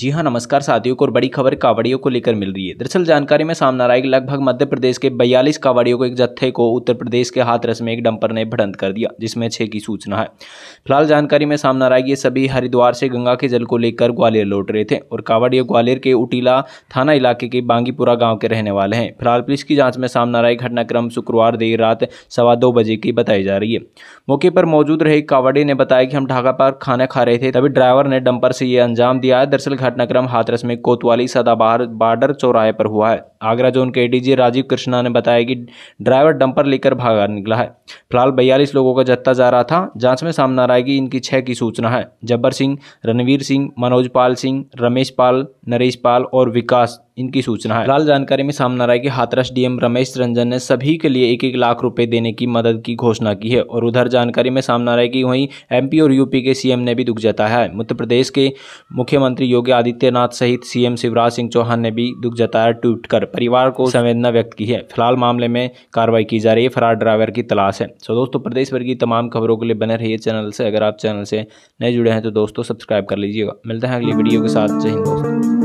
जी हाँ नमस्कार साथियों को और बड़ी खबर कावड़ियों को लेकर मिल रही है दरअसल जानकारी में सामना आई कि लगभग मध्य प्रदेश के बयालीस कावड़ियों के एक जत्थे को उत्तर प्रदेश के हाथरस में एक डंपर ने भड़ंत कर दिया जिसमें छः की सूचना है फिलहाल जानकारी में सामना आई ये सभी हरिद्वार से गंगा के जल को लेकर ग्वालियर लौट रहे थे और कावड़िया ग्वालियर के उटीला थाना इलाके के बांगीपुरा गाँव के रहने वाले हैं फिलहाल पुलिस की जाँच में सामना आई घटनाक्रम शुक्रवार देर रात सवा दो बजे की बताई जा रही है मौके पर मौजूद रहे कावड़े ने बताया कि हम ढाका पर खाना खा रहे थे तभी ड्राइवर ने डंपर से ये अंजाम दिया दरअसल घटनाक्रम हाथरस में कोतवाली सदाबहार बार्डर चौराहे पर हुआ है आगरा जोन के एडीजी राजीव कृष्णा ने बताया कि ड्राइवर डंपर लेकर भागा निकला है फिलहाल बयालीस लोगों का जत्था जा रहा था जांच में सामने आ रहा है कि इनकी छः की सूचना है जब्बर सिंह रणवीर सिंह मनोज पाल सिंह रमेश पाल नरेश पाल और विकास इनकी सूचना है लाल जानकारी में सामने आ रहा है कि हाथरस डीएम रमेश रंजन ने सभी के लिए एक एक लाख रुपए देने की मदद की घोषणा की है और उधर जानकारी में सामने आ रहा है कि वहीं एमपी और यूपी के सीएम ने भी दुख जताया है मध्य प्रदेश के मुख्यमंत्री योगी आदित्यनाथ सहित सीएम शिवराज सिंह चौहान ने भी दुख जताया ट्वीट कर परिवार को संवेदना व्यक्त की है फिलहाल मामले में कार्रवाई की जा रही है फरार ड्राइवर की तलाश है सो दोस्तों प्रदेश भर की तमाम खबरों के लिए बने रहिए चैनल से अगर आप चैनल से नए जुड़े हैं तो दोस्तों सब्सक्राइब कर लीजिएगा मिलते हैं अगली वीडियो के साथ जय हिंद दोस्तों